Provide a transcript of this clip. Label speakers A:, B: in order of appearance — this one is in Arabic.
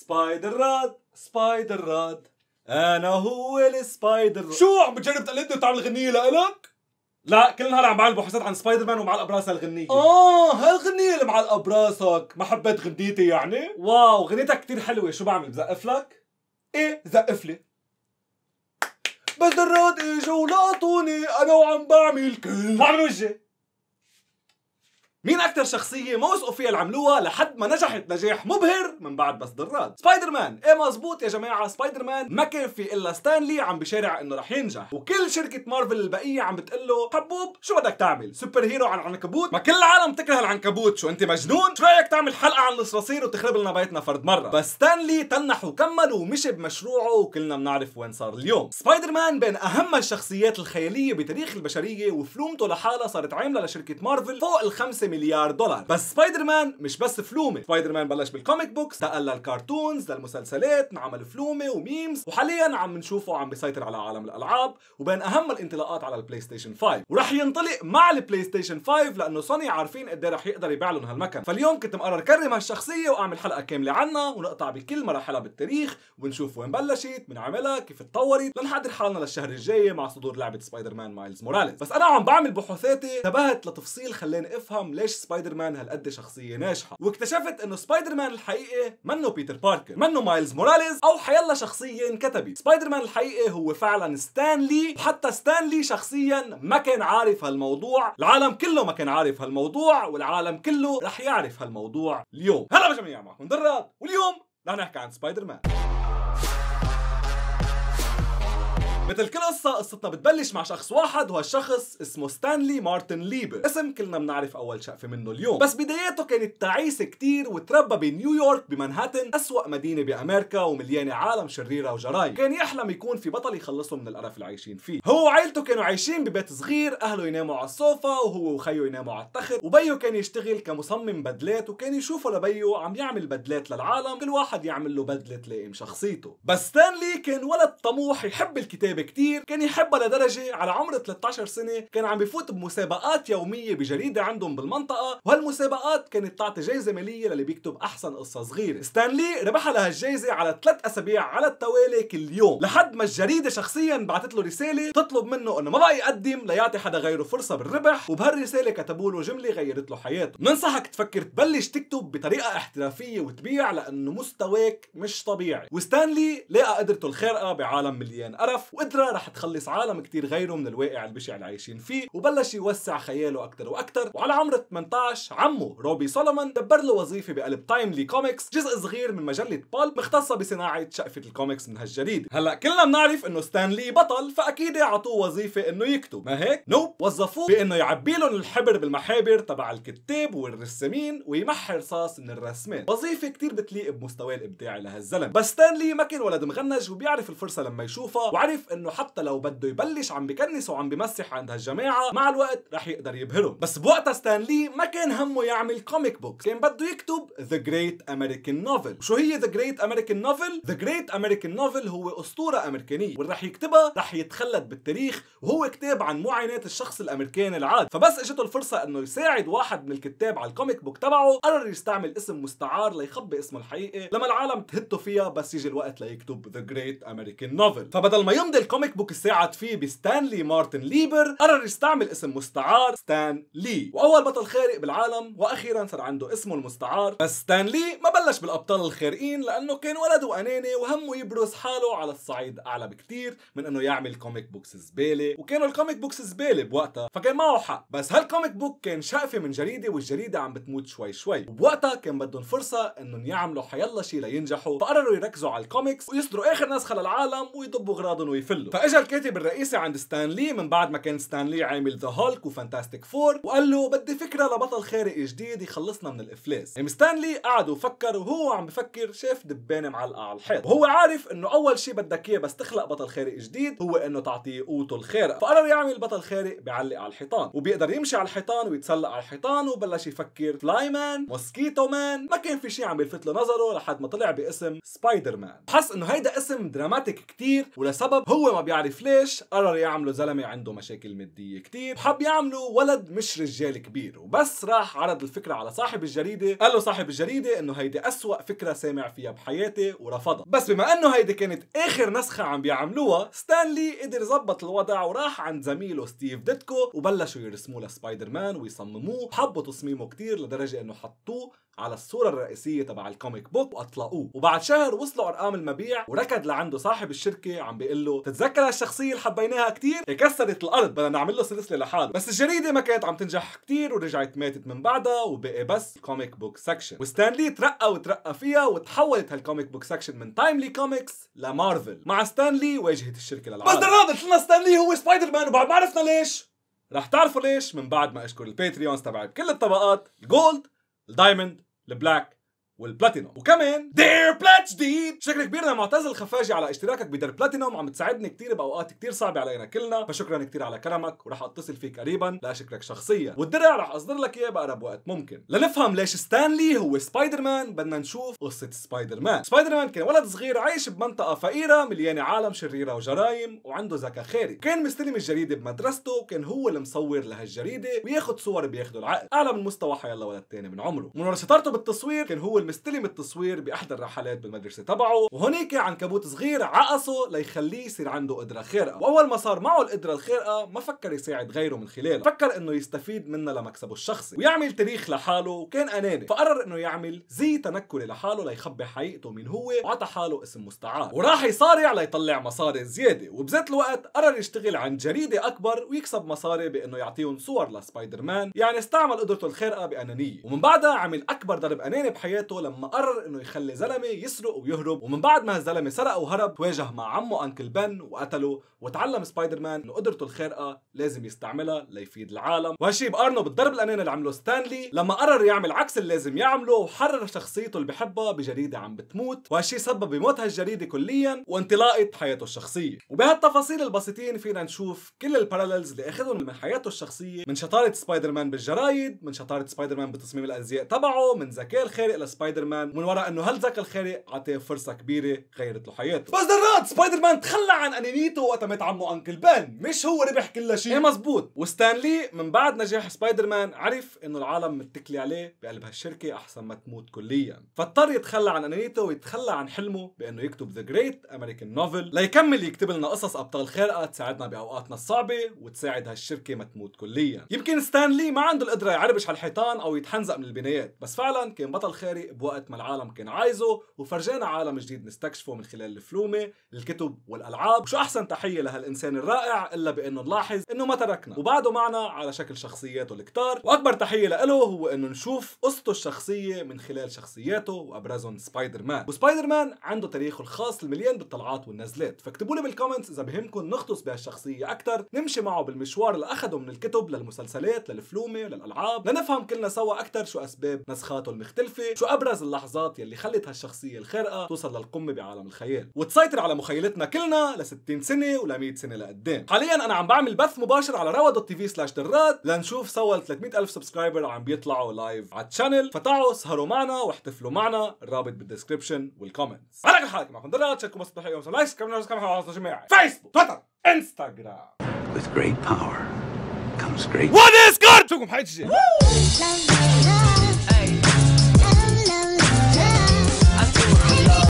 A: سبايدر راد سبايدر راد انا هو السبايدر شو عم بتجرب تقلدني وتعمل غنية لإلك؟ لا كل نهار عم بعمل بحوثات عن سبايدر مان ومعلقه براسها الغنية اه هالغنية اللي معلقه براسك ما حبيت غنيتي يعني؟ واو غنيتك كثير حلوة شو بعمل بزقف لك؟ ايه زقف لي بس الراد اجوا لقطوني انا وعم بعمل كل بعمل وجهي مين اكثر شخصيه ما وثقوا فيها اللي عملوها لحد ما نجحت نجاح مبهر من بعد بس دراد سبايدر مان ايه مزبوط يا جماعه سبايدر مان ما كان في الا ستانلي عم بشارع انه رح ينجح وكل شركه مارفل البقيه عم بتقول له حبوب شو بدك تعمل سوبر هيرو عن عنكبوت ما كل العالم تكره العنكبوت شو انت مجنون شو رايك تعمل حلقه عن الصراصير وتخرب لنا بيتنا فرد مره بس ستانلي تنح وكمل ومشي بمشروعه وكلنا بنعرف وين صار اليوم سبايدر مان بين اهم الشخصيات الخياليه بتاريخ البشريه وفلومته لحالها صارت عامله لشركه مارفل فوق الخمسة مليار دولار بس سبايدر مان مش بس فلومه سبايدر مان بلش بالكوميك بوكس تقل للكارتونز للمسلسلات انعمل فلومه وميمز وحاليا عم نشوفه عم بيسيطر على عالم الالعاب وبين اهم الانطلاقات على البلاي ستيشن 5 ورح ينطلق مع البلاي ستيشن 5 لانه سوني عارفين قد إيه رح يقدر يبيع لهم هالمكن فاليوم كنت مقرر كرم هالشخصيه واعمل حلقه كامله عنها ونقطع بكل مراحلها بالتاريخ ونشوف وين بلشت من عملها كيف تطورت لنحضر حالنا للشهر الجاي مع صدور لعبه سبايدر مان مايلز موراليس بس انا عم بعمل بحوثاتي تبهت لتفصيل خلاني افهم ليش سبايدر مان هالقد شخصيه ناجحه واكتشفت انه سبايدر مان الحقيقي منه بيتر باركر منه مايلز موراليز او حيلا شخصيه انكتبت سبايدر مان الحقيقي هو فعلا ستانلي وحتى ستانلي شخصيا ما كان عارف هالموضوع العالم كله ما كان عارف هالموضوع والعالم كله رح يعرف هالموضوع اليوم هلا بجميع معكم دراد واليوم رح نحكي عن سبايدر مان مثل كل قصة قصتنا بتبلش مع شخص واحد وهالشخص اسمه ستانلي مارتن ليبر اسم كلنا بنعرف أول شقفة منه اليوم بس بداياته كانت تعيسة كتير وتربى بنيويورك بمنهاتن أسوأ مدينة بأمريكا ومليانة عالم شريرة وجرايم كان يحلم يكون في بطل يخلصه من القرف اللي عايشين فيه هو وعيلته كانوا عايشين ببيت صغير أهله يناموا على الصوفة وهو وخيه يناموا على التخت وبيو كان يشتغل كمصمم بدلات وكان يشوفه لبيو عم يعمل بدلات للعالم كل واحد يعمل له بدلة تلائم شخصيته بس ستانلي كان ولد طموح يحب الكتابة بكتير كان يحبها لدرجة على عمر 13 سنة كان عم بفوت بمسابقات يومية بجريدة عندهم بالمنطقة وهالمسابقات كانت تعطي جايزة مالية للي بيكتب أحسن قصة صغيرة ستانلي ربحها لهالجايزة على ثلاث أسابيع على التوالي كل يوم لحد ما الجريدة شخصيا بعثت له رسالة تطلب منه إنه ما بقى يقدم ليعطي حدا غيره فرصة بالربح وبهالرسالة كتبوا له جملة غيرت له حياته بننصحك تفكر تبلش تكتب بطريقة احترافية وتبيع لأنه مستواك مش طبيعي وستانلي لقى قدرته الخارقة بعالم مليان قرف وقدر القدره رح تخلص عالم كتير غيره من الواقع البشع اللي عايشين فيه وبلش يوسع خياله اكثر واكثر وعلى عمر 18 عمه روبي سولومون دبر له وظيفه بقلب تايملي كوميكس جزء صغير من مجله بالب مختصه بصناعه شقفه الكوميكس من هالجريده هلا كلنا بنعرف انه ستانلي بطل فاكيد اعطوه وظيفه انه يكتب ما هيك نوب وظفوه بانه يعبي لهم الحبر بالمحابر تبع الكتاب والرسامين ويمحي رصاص من الرسمات وظيفه كتير بتليق بمستواه الابداعي لهالزلم بس ستانلي ما كان ولد مغنج وبيعرف الفرصه لما يشوفها وعرف انه انه حتى لو بده يبلش عم بكنس وعم بمسح عند هالجماعه مع الوقت رح يقدر يبهرهم بس بوقتها ستانلي ما كان همه يعمل كوميك بوك كان بده يكتب ذا جريت امريكان نوفل شو هي ذا جريت امريكان نوفل ذا جريت امريكان نوفل هو اسطوره امريكانيه واللي رح يكتبها رح يتخلد بالتاريخ وهو كتاب عن معاناه الشخص الامريكاني العادي فبس اجته الفرصه انه يساعد واحد من الكتاب على الكوميك بوك تبعه قرر يستعمل اسم مستعار ليخبي اسمه الحقيقي لما العالم تهته فيها بس يجي الوقت ليكتب ذا جريت امريكان نوفل فبدل ما يمضي كوميك بوك ساعد فيه بستانلي مارتن ليبر قرر يستعمل اسم مستعار ستان لي واول بطل خارق بالعالم واخيرا صار عنده اسمه المستعار بس ستان لي ما بلش بالابطال الخارقين لانه كان ولد واناني وهمه يبرز حاله على الصعيد اعلى بكتير من انه يعمل كوميك بوكس زباله وكانوا الكوميك بوكس زباله بوقتها فكان معه حق بس هالكوميك بوك كان شقفه من جريده والجريده عم بتموت شوي شوي وبوقتها كان بدهم فرصه انهم يعملوا حيلا شي لينجحوا فقرروا يركزوا على الكوميكس ويصدروا اخر نسخه للعالم ويضبوا اغراضهم فله فاجا الكاتب الرئيسي عند ستانلي من بعد ما كان ستانلي عامل ذا هولك وفانتاستيك فور وقال له بدي فكره لبطل خارق جديد يخلصنا من الافلاس ام يعني ستانلي قعد وفكر وهو عم بفكر شاف دبانه معلقه على الحيط وهو عارف انه اول شيء بدك اياه بس تخلق بطل خارق جديد هو انه تعطيه قوته الخارقه فقرر يعمل بطل خارق بيعلق على الحيطان وبيقدر يمشي على الحيطان ويتسلق على الحيطان وبلش يفكر فلاي مان موسكيتو مان ما كان في شيء عم يلفت له نظره لحد ما طلع باسم سبايدر مان حس انه هيدا اسم دراماتيك كتير ولسبب هو هو ما بيعرف ليش قرر يعمله زلمه عنده مشاكل ماديه كتير حب يعمله ولد مش رجال كبير وبس راح عرض الفكره على صاحب الجريده قال له صاحب الجريده انه هيدي أسوأ فكره سامع فيها بحياتي ورفضها بس بما انه هيدي كانت اخر نسخه عم بيعملوها ستانلي قدر يظبط الوضع وراح عند زميله ستيف ديتكو وبلشوا يرسموه لسبايدر مان ويصمموه حبوا تصميمه كتير لدرجه انه حطوه على الصورة الرئيسية تبع الكوميك بوك واطلقوه وبعد شهر وصلوا ارقام المبيع وركض لعنده صاحب الشركة عم بيقول له تتذكر هالشخصية اللي حبيناها كثير كسرت الارض بدنا نعمل له سلسلة لحاله بس الجريدة ما كانت عم تنجح كثير ورجعت ماتت من بعدها وبقي بس كوميك بوك سكشن وستانلي ترقى وترقى فيها وتحولت هالكوميك بوك سكشن من تايملي كوميكس لمارفل مع ستانلي واجهت الشركة للعالم بس درادة لنا ستانلي هو سبايدر مان وبعد ما عرفنا ليش رح تعرفوا ليش من بعد ما اشكر الباتريونز تبعي بكل الطبقات الجولد الدايموند البلاك والبلاتينوم وكمان دير بلاتينوم جديد بشكل كبير لمعتز الخفاجي على اشتراكك بدر بلاتينوم عم تساعدني كثير باوقات كثير صعبه علينا كلنا فشكرا كثير على كرمك ورح اتصل فيك قريبا لاشكرك شخصيا والدرع رح اصدر لك اياه باقرب وقت ممكن لنفهم ليش ستانلي هو سبايدر مان بدنا نشوف قصه سبايدر مان سبايدر مان كان ولد صغير عايش بمنطقه فقيره مليانه عالم شريره وجرايم وعنده ذكاء خيري كان مستلم الجريده بمدرسته وكان هو المصور لهالجريده وياخذ صور بياخذوا العقل اعلى من مستوى حيلا ولد تاني من عمره من شطارته بالتصوير كان هو المستلم التصوير باحدى الرحلات بالمدرسه تبعه تبعه وهونيك عنكبوت صغير عقصه ليخليه يصير عنده قدره خارقه واول ما صار معه القدره الخارقه ما فكر يساعد غيره من خلالها فكر انه يستفيد منها لمكسبه الشخصي ويعمل تاريخ لحاله وكان اناني فقرر انه يعمل زي تنكله لحاله ليخبي حقيقته مين هو وعطى حاله اسم مستعار وراح يصارع ليطلع مصاري زياده وبذات الوقت قرر يشتغل عن جريده اكبر ويكسب مصاري بانه يعطيهم صور لسبايدر مان يعني استعمل قدرته الخارقه بانانيه ومن بعدها عمل اكبر ضرب اناني بحياته لما قرر انه يخلي زلمه يسرق ويهرب التجارب ومن بعد ما هالزلمه سرق وهرب تواجه مع عمه انكل بن وقتله وتعلم سبايدر مان انه قدرته الخارقه لازم يستعملها ليفيد العالم وهالشيء بقارنه بالضرب الاناني اللي عمله ستانلي لما قرر يعمل عكس اللي لازم يعمله وحرر شخصيته اللي بحبها بجريده عم بتموت وهالشيء سبب بموت هالجريده كليا وانطلاقه حياته الشخصيه وبهالتفاصيل البسيطين فينا نشوف كل البارالز اللي اخذهم من حياته الشخصيه من شطاره سبايدر مان بالجرايد من شطاره سبايدر مان بتصميم الازياء تبعه من ذكاء الخارق لسبايدر مان من وراء انه هالذكاء الخارق عطيه فرصه فرصة كبيرة غيرت له حياته بس درات سبايدر مان تخلى عن أنانيته وقت مات عمه أنكل بان مش هو ربح كل شيء إيه مزبوط وستانلي من بعد نجاح سبايدر مان عرف إنه العالم متكلة عليه بقلب هالشركة أحسن ما تموت كليا فاضطر يتخلى عن أنانيته ويتخلى عن حلمه بإنه يكتب ذا جريت أمريكان نوفل ليكمل يكتب لنا قصص أبطال خارقة تساعدنا بأوقاتنا الصعبة وتساعد هالشركة ما تموت كليا يمكن ستانلي ما عنده القدرة يعربش على الحيطان أو يتحنزق من البنايات بس فعلا كان بطل خارق بوقت ما العالم كان عايزه وفرجانا عالم عالم جديد نستكشفه من خلال الفلومة الكتب والألعاب شو أحسن تحية لهالإنسان الرائع إلا بأنه نلاحظ أنه ما تركنا وبعده معنا على شكل شخصياته الكتار وأكبر تحية له هو أنه نشوف قصته الشخصية من خلال شخصياته وأبرزهم سبايدر مان وسبايدر مان عنده تاريخه الخاص المليان بالطلعات والنزلات فاكتبوا لي بالكومنتس إذا بهمكم نختص بهالشخصية أكثر نمشي معه بالمشوار اللي أخده من الكتب للمسلسلات للفلومة للألعاب لنفهم كلنا سوا أكثر شو أسباب نسخاته المختلفة شو أبرز اللحظات يلي خلت هالشخصية الخارقة توصل للقمة بعالم الخيال وتسيطر على مخيلتنا كلنا ل 60 سنة ولا 100 سنة لقدام حاليا أنا عم بعمل بث مباشر على روا دوت تي في سلاش دراد لنشوف سوا ال 300 ألف سبسكرايبر عم بيطلعوا لايف على التشانل فتعوا سهروا معنا واحتفلوا معنا الرابط بالدسكربشن والكومنتس على كل حال معكم دراد شاركوا مصباح يوم لايكس كمان كمان على التواصل فيسبوك تويتر انستغرام With great power comes great What is good؟ شوفكم